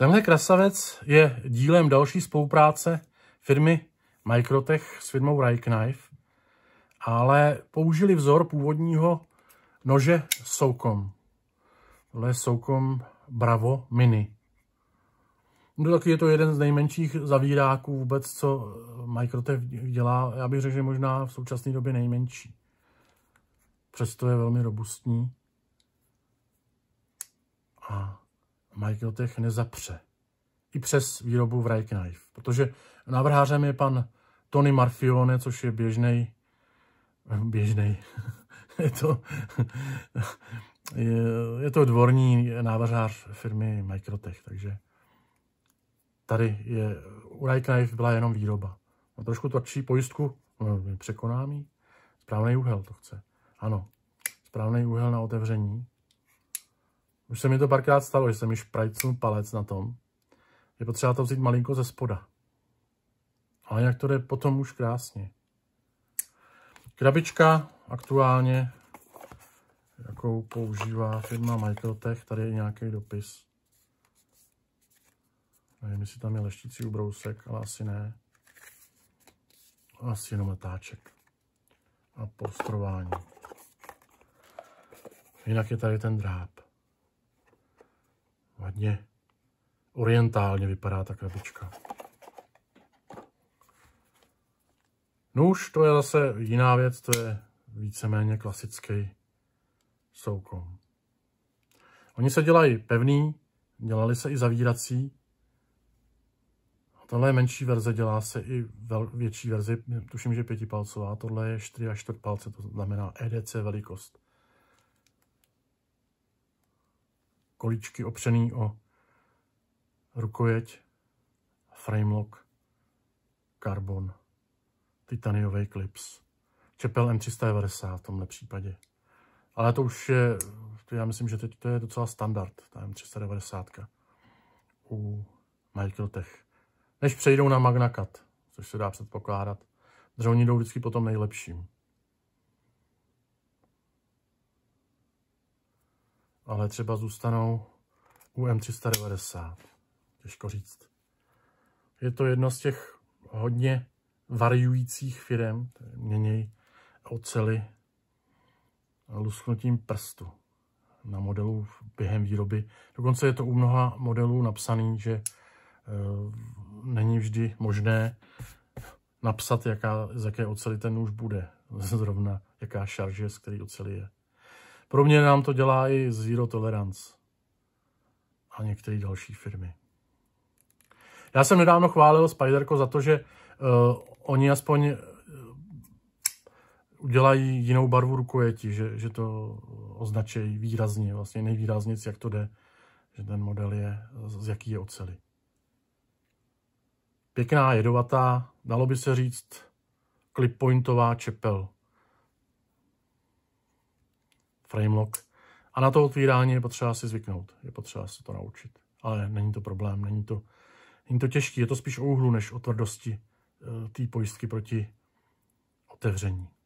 Tenhle krasavec je dílem další spolupráce firmy Microtech s firmou Reichknife, ale použili vzor původního nože Soukom. Tohle je Soukom Bravo Mini. No taky je to jeden z nejmenších zavíráků vůbec, co Microtech dělá. Já bych řekl, že možná v současné době nejmenší. Přesto je velmi robustní. Michael nezapře. I přes výrobu v Reichknife, protože návrhářem je pan Tony Marfione, což je běžný, běžný, je to, je, je to dvorní návrhář firmy Microtech, takže tady je, u Reichknife byla jenom výroba. No, trošku tvrdší pojistku, no, ji. Správný úhel to chce. Ano, správný úhel na otevření. Už se mi to párkrát stalo, že jsem již šprajcnul palec na tom. Je potřeba to vzít malinko ze spoda. Ale jak to jde potom už krásně. Krabička aktuálně, jakou používá firma Microtech, tady je nějaký dopis. Nevím, jestli tam je leštící ubrousek, ale asi ne. Asi jenom letáček. A postrování. Jinak je tady ten dráp hodně orientálně vypadá ta krabička. Nůž, no to je zase jiná věc, to je víceméně klasický soukom. Oni se dělají pevný, dělali se i zavírací. je menší verze dělá se i větší verzi, tuším, že pětipalcová, tohle je 4 a 4 palce, to znamená EDC velikost. kolíčky opřený o rukojeť, frame lock, karbon, titaniový klips, čepel M390 v tomhle případě. Ale to už je, to já myslím, že teď to je docela standard, ta M390 u Michael Tech. Než přejdou na Magnacat, což se dá předpokládat, protože oni jdou vždycky po tom nejlepším. ale třeba zůstanou u M390. Těžko říct. Je to jedna z těch hodně variujících firm, měnějí ocely lusknutím prstu na modelu během výroby. Dokonce je to u mnoha modelů napsaný, že e, není vždy možné napsat, jaká, z jaké oceli ten nůž bude, zrovna jaká šarže, z který oceli je. Pro mě nám to dělá i Zero Tolerance a některé další firmy. Já jsem nedávno chválil Spiderko za to, že uh, oni aspoň eh, udělají jinou barvu rukojeti, že, že to označejí výrazně, vlastně nejvýrazně, jak to jde, že ten model je, z jaký je oceli. Pěkná jedovatá, dalo by se říct, klippointová čepel frame lock. A na to otvírání je potřeba si zvyknout, je potřeba se to naučit. Ale není to problém, není to, není to těžký, je to spíš o úhlu než o tvrdosti eh, té pojistky proti otevření.